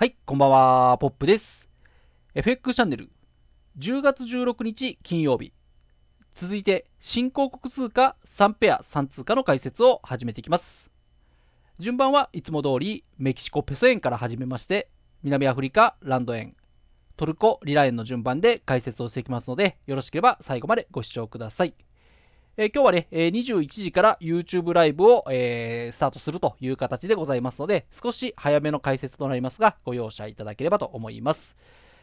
はい、こんばんは、ポップです。FX チャンネル、10月16日金曜日。続いて、新興国通貨3ペア3通貨の解説を始めていきます。順番はいつも通り、メキシコペソ円から始めまして、南アフリカランド円、トルコリラ円の順番で解説をしていきますので、よろしければ最後までご視聴ください。え今日はね、え21時から YouTube ライブを、えー、スタートするという形でございますので、少し早めの解説となりますが、ご容赦いただければと思います。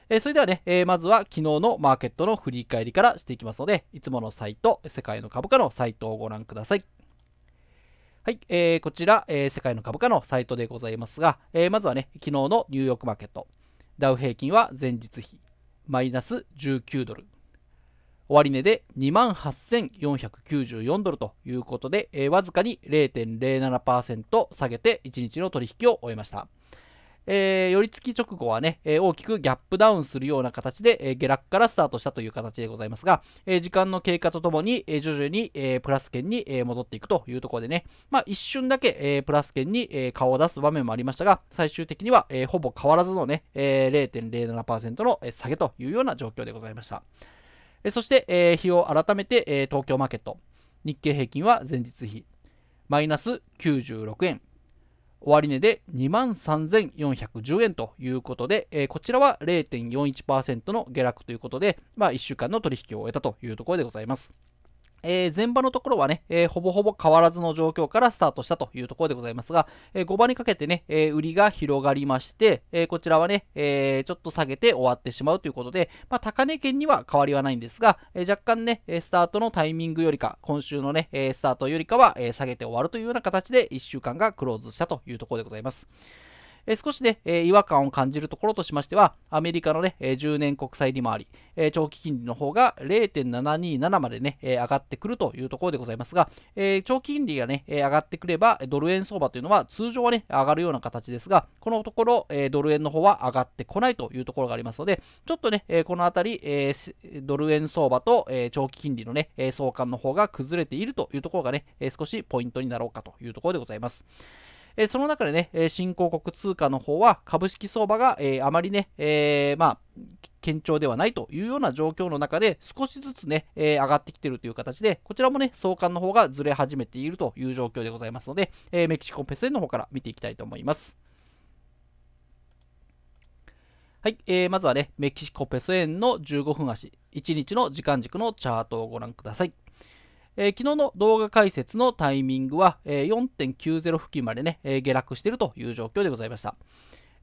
えそれではね、えまずは昨日のマーケットの振り返りからしていきますので、いつものサイト、世界の株価のサイトをご覧ください。はい、えー、こちら、え世界の株価のサイトでございますが、えまずはね、昨日のニューヨークマーケット、ダウ平均は前日比、マイナス19ドル。終値で28,494ドルということで、えー、わずかに0.07%下げて1日の取引を終えました。えー、寄り付き直後はね、えー、大きくギャップダウンするような形で、えー、下落からスタートしたという形でございますが、え時間の経過とともに、え徐々に、えプラス圏に、え戻っていくというところでね、まあ、一瞬だけ、えプラス圏に、え顔を出す場面もありましたが、最終的には、えほぼ変わらずのね、え0.07%の、下げというような状況でございました。えそして、えー、日を改めて、えー、東京マーケット。日経平均は前日比。マイナス96円。終値で23,410円ということで、えー、こちらは0.41%の下落ということで、まあ、1週間の取引を終えたというところでございます。えー、前場のところはね、えー、ほぼほぼ変わらずの状況からスタートしたというところでございますが、えー、5番にかけてね、え売りが広がりまして、えこちらはね、えちょっと下げて終わってしまうということで、まあ、高値圏には変わりはないんですが、え若干ね、スタートのタイミングよりか、今週のね、えスタートよりかは、え下げて終わるというような形で1週間がクローズしたというところでございます。え少しね、え違和感を感じるところとしましては、アメリカのね、え10年国債利回り、え長期金利の方が0.727までね、え上がってくるというところでございますが、え長期金利がね、え上がってくれば、ドル円相場というのは通常はね、上がるような形ですが、このところ、えドル円の方は上がってこないというところがありますので、ちょっとね、えこのあたり、えドル円相場と、え長期金利のね、え相関の方が崩れているというところがね、え少しポイントになろうかというところでございます。えその中でね、新興国通貨の方は株式相場が、えあまりね、えまあ、堅調ではないというような状況の中で少しずつね、えー、上がってきているという形でこちらもね相関の方がずれ始めているという状況でございますので、えー、メキシコペソ円の方から見ていきたいと思います。はい、えー、まずはねメキシコペソ円の15分足1日の時間軸のチャートをご覧ください。えー、昨日の動画解説のタイミングは、えー、4.90付近までね、えー、下落しているという状況でございました。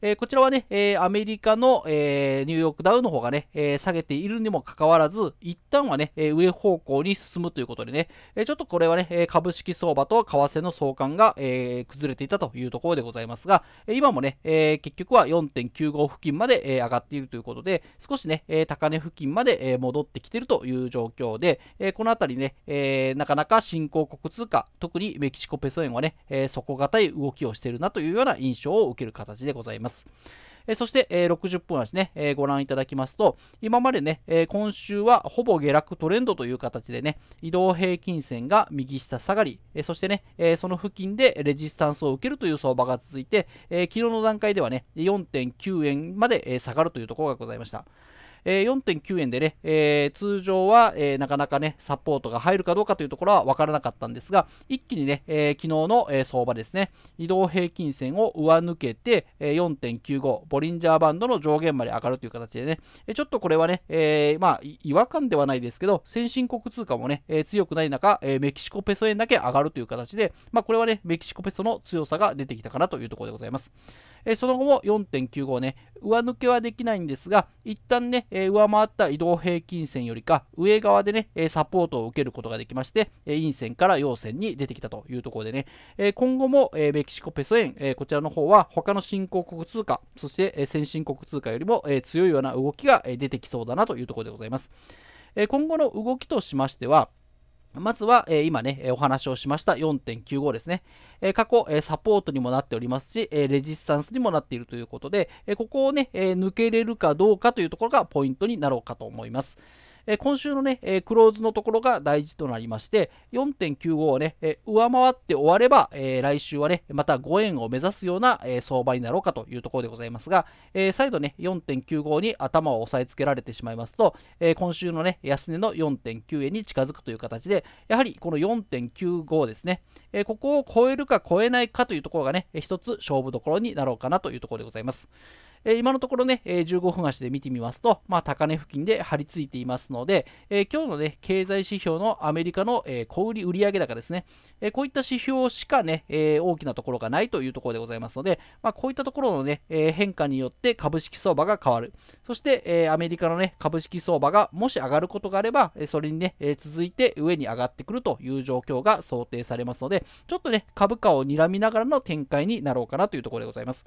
えこちらはね、えアメリカの、えニューヨークダウの方がね、え下げているにもかかわらず、一旦はね、え上方向に進むということでね、えちょっとこれはね、株式相場と為替の相関が、え崩れていたというところでございますが、今もね、え結局は4.95付近まで、え上がっているということで、少しね、え高値付近まで、え戻ってきているという状況で、えこのあたりね、えなかなか新興国通貨、特にメキシコペソ円はね、え底堅い動きをしているなというような印象を受ける形でございます。ます。えそして、え60分足ね、えご覧いただきますと、今までね、え今週はほぼ下落トレンドという形でね、移動平均線が右下下がり、えそしてね、えその付近でレジスタンスを受けるという相場が続いて、え昨日の段階ではね、4.9円まで、え下がるというところがございました。えー、4.9円でね、えー、通常は、えー、なかなかね、サポートが入るかどうかというところは分からなかったんですが、一気にね、え昨日の、え相場ですね、移動平均線を上抜けて、え4.95、ボリンジャーバンドの上限まで上がるという形でね、えちょっとこれはね、えまあ、違和感ではないですけど、先進国通貨もね、え強くない中、えメキシコペソ円だけ上がるという形で、まあ、これはね、メキシコペソの強さが出てきたかなというところでございます。えその後も4.95ね、上抜けはできないんですが、一旦ね、え上回った移動平均線よりか、上側でね、えサポートを受けることができまして、え陰線から陽線に出てきたというところでね、え今後も、えメキシコペソ円、えこちらの方は他の新興国通貨、そして、え先進国通貨よりも、え強いような動きが、え出てきそうだなというところでございます。え今後の動きとしましては、まずは、え今ね、お話をしました4.95ですね。え過去、えサポートにもなっておりますし、えレジスタンスにもなっているということで、えここをね、え抜けれるかどうかというところがポイントになろうかと思います。え今週のね、えクローズのところが大事となりまして、4.95をね、え上回って終われば、え来週はね、また5円を目指すような、え相場になろうかというところでございますが、え再度ね、4.95に頭を押さえつけられてしまいますと、え今週のね、安値の4.9円に近づくという形で、やはりこの4.95ですね、えここを超えるか超えないかというところがね、一つ勝負どころになろうかなというところでございます。えー、今のところね、えー、15分足で見てみますと、まあ、高値付近で張り付いていますので、えー、今日のね、経済指標のアメリカの、えー、小売売上高ですね、えー、こういった指標しかね、えー、大きなところがないというところでございますので、まあ、こういったところのね、えー、変化によって株式相場が変わる。そして、えー、アメリカのね、株式相場がもし上がることがあれば、えそれにね、えー、続いて上に上がってくるという状況が想定されますので、ちょっとね、株価を睨みながらの展開になろうかなというところでございます。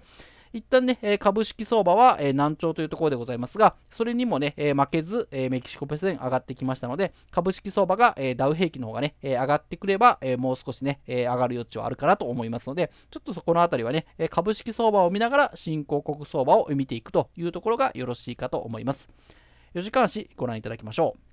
一旦ね、え株式相場は、え難聴というところでございますが、それにもね、え負けず、えメキシコペソで上がってきましたので、株式相場が、えダウ平均の方がね、え上がってくれば、えもう少しね、え上がる余地はあるかなと思いますので、ちょっとそこのあたりはね、え株式相場を見ながら、新興国相場を見ていくというところがよろしいかと思います。4時間足ご覧いただきましょう。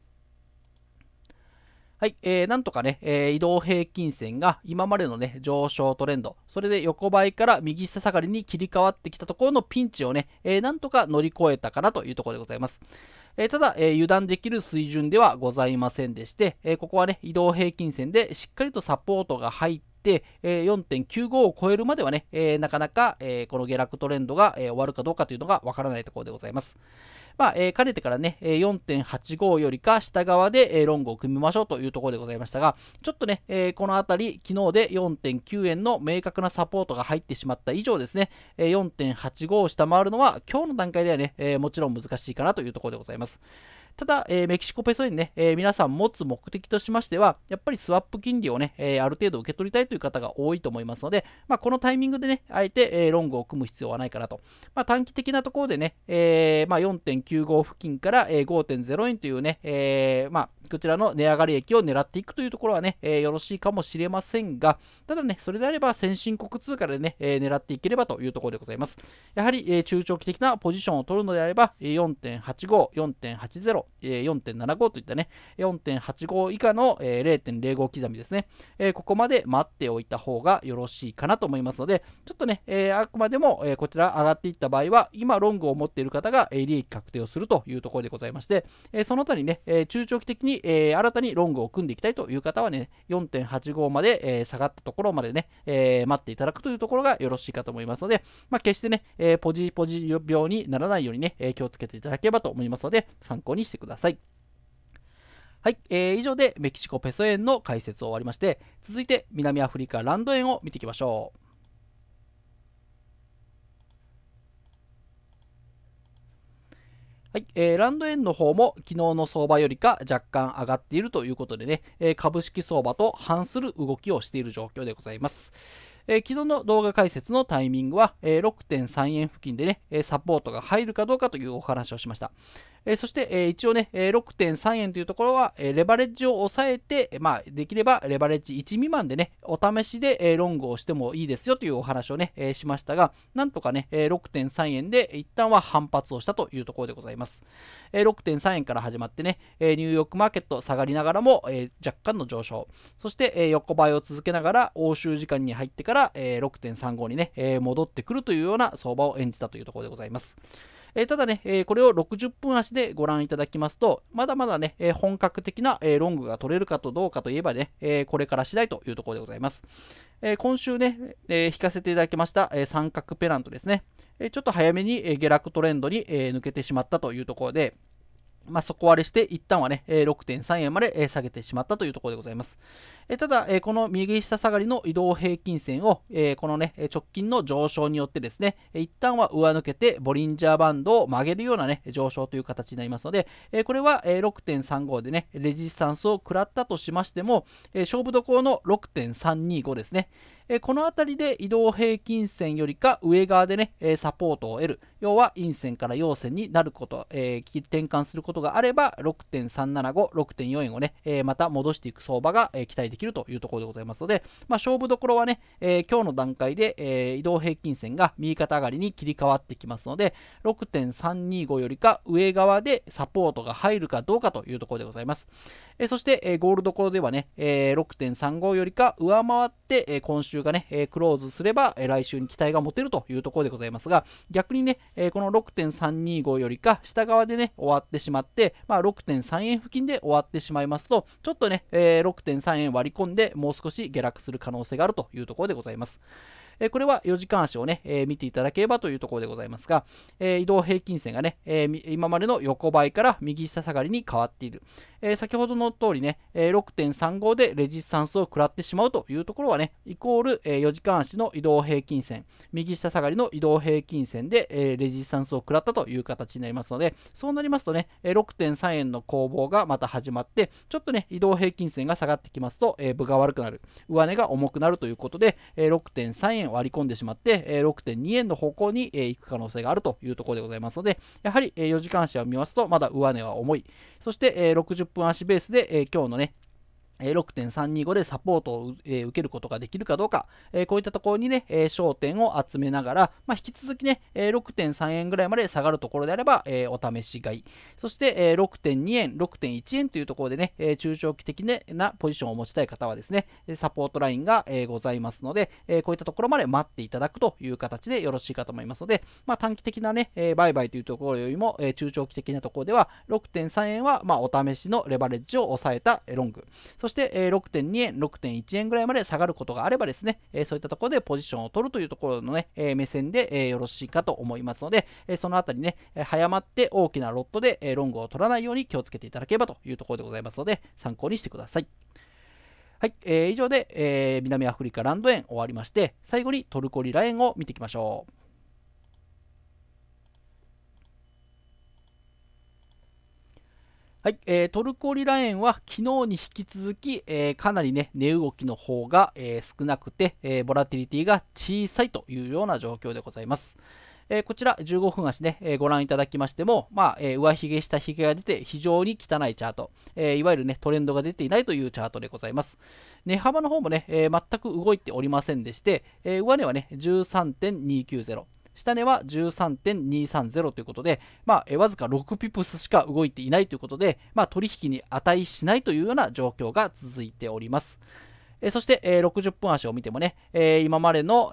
はい、えー、なんとかね、えー、移動平均線が今までのね、上昇トレンド、それで横ばいから右下下がりに切り替わってきたところのピンチをね、えー、なんとか乗り越えたかなというところでございます。えー、ただ、えー、油断できる水準ではございませんでして、えここはね、移動平均線でしっかりとサポートが入って、、え4.95を超えるまではね、えなかなか、えこの下落トレンドが、え終わるかどうかというのがわからないところでございます。まあ、えかねてからね、え4.85よりか下側で、えロングを組みましょうというところでございましたが、ちょっとね、えこのあたり、昨日で4.9円の明確なサポートが入ってしまった以上ですね、え4.85を下回るのは、今日の段階ではね、えもちろん難しいかなというところでございます。ただ、えー、メキシコペソ円ね、えー、皆さん持つ目的としましては、やっぱりスワップ金利をね、えー、ある程度受け取りたいという方が多いと思いますので、まあ、このタイミングでね、あえて、えロングを組む必要はないかなと。まあ、短期的なところでね、えまあ、4.95付近から、え5.0円というね、えまこちらの値上がり益を狙っていくというところはね、えよろしいかもしれませんが、ただね、それであれば先進国通貨でね、え狙っていければというところでございます。やはり、え中長期的なポジションを取るのであれば、4.85、4.80、4.75といったね、4.85以下の0.05刻みですね、ここまで待っておいた方がよろしいかなと思いますので、ちょっとね、あくまでもこちら上がっていった場合は、今ロングを持っている方が利益確定をするというところでございまして、その他にね、中長期的に新たにロングを組んでいきたいという方はね、4.85まで下がったところまでね、待っていただくというところがよろしいかと思いますので、まあ、決してね、ポジポジ病にならないようにね、気をつけていただければと思いますので、参考にしてしてください。はい、えー、以上でメキシコペソ円の解説を終わりまして、続いて南アフリカランド円を見ていきましょう。はい、えー、ランド円の方も昨日の相場よりか若干上がっているということでね、えー、株式相場と反する動きをしている状況でございます。えー、昨日の動画解説のタイミングは、えー、6.3円付近でね、サポートが入るかどうかというお話をしました。えそして、え一応ね、え6.3円というところは、えレバレッジを抑えて、まあ、できればレバレッジ1未満でね、お試しで、えロングをしてもいいですよというお話をね、えしましたが、なんとかね、え6.3円で一旦は反発をしたというところでございます。え6.3円から始まってね、えニューヨークマーケット下がりながらも、え若干の上昇、そして、え横ばいを続けながら、欧州時間に入ってから、え6.35にね、え戻ってくるというような相場を演じたというところでございます。えー、ただね、えー、これを60分足でご覧いただきますと、まだまだね、え本格的な、えロングが取れるかとどうかといえばね、えこれから次第というところでございます。え今週ね、え引かせていただきました、え三角ペナントですね。えちょっと早めに、え下落トレンドに、え抜けてしまったというところで、まあ、底割れして、一旦はね、6.3円まで下げてしまったというところでございます。えただ、えこの右下下がりの移動平均線を、えこのね、直近の上昇によってですね、一旦は上抜けて、ボリンジャーバンドを曲げるようなね、上昇という形になりますので、えこれは、え6.35でね、レジスタンスを食らったとしましても、え勝負どころの6.325ですね。えこのあたりで移動平均線よりか上側でね、えサポートを得る。要は陰線から陽線になること、えー、転換することがあれば、6.375、6.4円をね、えまた戻していく相場が、え期待できます。できるというところでございますので、まあ、勝負どころはね、えー、今日の段階で、えー、移動平均線が右肩上がりに切り替わってきますので、6.325よりか上側でサポートが入るかどうかというところでございます。えそして、えゴールドコではね、え6.35よりか上回って、え今週がね、えクローズすれば、え来週に期待が持てるというところでございますが、逆にね、えこの6.325よりか下側でね、終わってしまって、まあ、6.3円付近で終わってしまいますと、ちょっとね、え6.3円割り込んで、もう少し下落する可能性があるというところでございます。えこれは4時間足をね、えー、見ていただければというところでございますが、えー、移動平均線がね、えー、今までの横ばいから右下下がりに変わっている。え先ほどの通りね、6.35でレジスタンスを食らってしまうというところはね、イコール、4時間足の移動平均線、右下下がりの移動平均線で、えレジスタンスを食らったという形になりますので、そうなりますとね、6.3円の攻防がまた始まって、ちょっとね、移動平均線が下がってきますと、え部が悪くなる、上値が重くなるということで、6.3円割り込んでしまって、6.2円の方向に、行く可能性があるというところでございますので、やはり、4時間足を見ますと、まだ上値は重い。そして、60分足ベースで、えー、今日のね、6.325でサポートを受けることができるかどうか、こういったところにね、焦点を集めながら、まあ、引き続きね、6.3円ぐらいまで下がるところであれば、お試し買い。そして、6.2円、6.1円というところでね、中長期的なポジションを持ちたい方はですね、サポートラインがございますので、こういったところまで待っていただくという形でよろしいかと思いますので、まあ、短期的なね、売買というところよりも、中長期的なところでは、6.3円は、まあ、お試しのレバレッジを抑えたロング。そして、え6.2円、6.1円ぐらいまで下がることがあればですね、えそういったところでポジションを取るというところのね、え目線で、えよろしいかと思いますので、えそのあたりね、早まって大きなロットで、えロングを取らないように気をつけていただければというところでございますので、参考にしてください。はい、えー、以上で、え南アフリカランド円終わりまして、最後にトルコリラ円を見ていきましょう。はい、えー、トルコリラ円は昨日に引き続き、えー、かなりね、値動きの方が、えー、少なくて、えー、ボラティリティが小さいというような状況でございます。えー、こちら15分足ね、えー、ご覧いただきましても、まあえー、上髭下髭が出て非常に汚いチャート、えいわゆるねトレンドが出ていないというチャートでございます。値幅の方もね、え全く動いておりませんでして、え上値はね13.290、下値は13.230ということで、まあ、えわずか6ピプスしか動いていないということで、まあ、取引に値しないというような状況が続いております。そして、60分足を見てもね、今までの、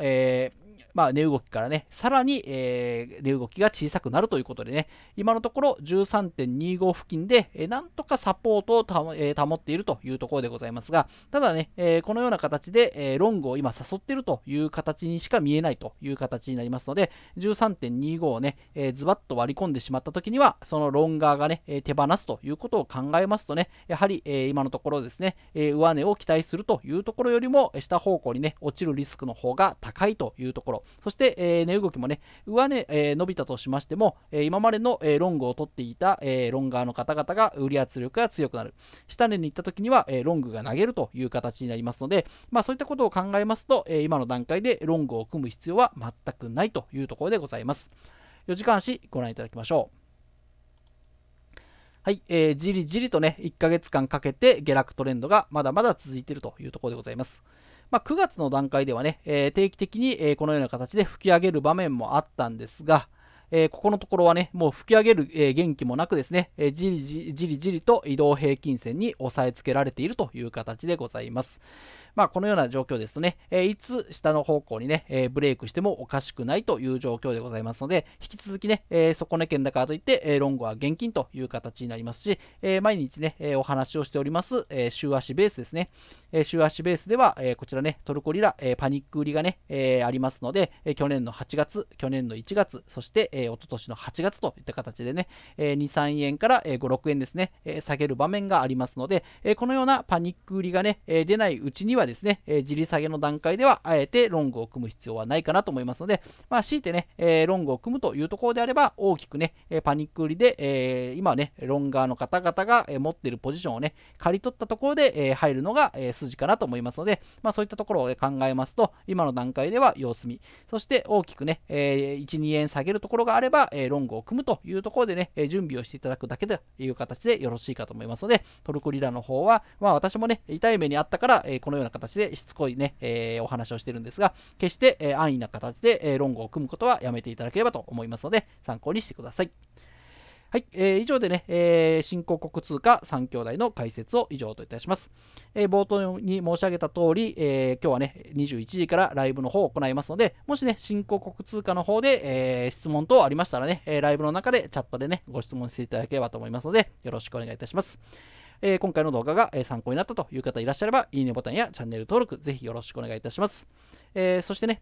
まあ、値動きからね、さらに、えー、値動きが小さくなるということでね、今のところ13.25付近で、えー、なんとかサポートを保,、えー、保っているというところでございますが、ただね、えー、このような形で、えー、ロングを今誘っているという形にしか見えないという形になりますので、13.25をね、えー、ズバッと割り込んでしまったときには、そのロンガーがね、えー、手放すということを考えますとね、やはり、えー、今のところですね、えー、上値を期待するというところよりも、下方向にね、落ちるリスクの方が高いというところ、そして、えー、値動きもね、上値、えー、伸びたとしましても、え今までの、えロングを取っていた、えロンガーの方々が売り圧力が強くなる。下値に行った時には、えロングが投げるという形になりますので、まあ、そういったことを考えますと、え今の段階でロングを組む必要は全くないというところでございます。4時間足ご覧いただきましょう。はい、えー、じりじりとね、1ヶ月間かけて下落トレンドがまだまだ続いているというところでございます。まあ、9月の段階ではね、えー、定期的に、えー、このような形で吹き上げる場面もあったんですが、えー、ここのところはね、もう吹き上げる、え元気もなくですね、えじりじりじりと移動平均線に押さえつけられているという形でございます。まあ、このような状況ですとね、えいつ下の方向にね、えブレイクしてもおかしくないという状況でございますので、引き続きね、え底値県らといって、えロングは現金という形になりますし、え毎日ね、えお話をしております、え週足ベースですね。え週足ベースでは、えこちらね、トルコリラ、えパニック売りがね、えありますので、え去年の8月、去年の1月、そして、えー、一昨年の8月といった形でね、えー、2、3円から、えー、5、6円ですね、え下げる場面がありますので、えこのようなパニック売りがね、え出ないうちにははですね、えー、自利下げの段階では、あえてロングを組む必要はないかなと思いますので、まあ、強いてね、えー、ロングを組むというところであれば、大きくね、えパニック売りで、え今ね、ロンガーの方々が、え持っているポジションをね、刈り取ったところで、え入るのが、え筋かなと思いますので、まあ、そういったところを考えますと、今の段階では様子見、そして大きくね、え1、2円下げるところがあれば、えロングを組むというところでね、え準備をしていただくだけという形でよろしいかと思いますので、トルコリラの方は、まあ、私もね、痛い目にあったから、えこのような形でしつこいね、えー、お話をしてるんですが、決して、えー、安易な形で、えー、論語を組むことはやめていただければと思いますので、参考にしてください。はい、えー、以上でね、えー、新興国通貨3兄弟の解説を以上といたします。えー、冒頭に申し上げた通り、えー、今日はね、21時からライブの方を行いますので、もしね、新興国通貨の方で、え質問等ありましたらね、えライブの中でチャットでね、ご質問していただければと思いますので、よろしくお願いいたします。えー、今回の動画が、え参考になったという方いらっしゃれば、いいねボタンやチャンネル登録、ぜひよろしくお願いいたします。えそしてね、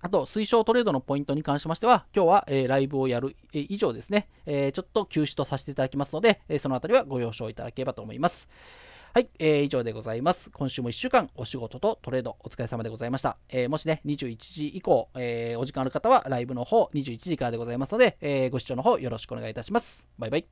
あと、推奨トレードのポイントに関しましては、今日は、えー、ライブをやる、えー、以上ですね、えー、ちょっと休止とさせていただきますので、えそのあたりはご了承いただければと思います。はい、えー、以上でございます。今週も1週間お仕事とトレードお疲れ様でございました。えもしね、21時以降、えお時間ある方はライブの方21時からでございますので、えご視聴の方よろしくお願いいたします。バイバイ。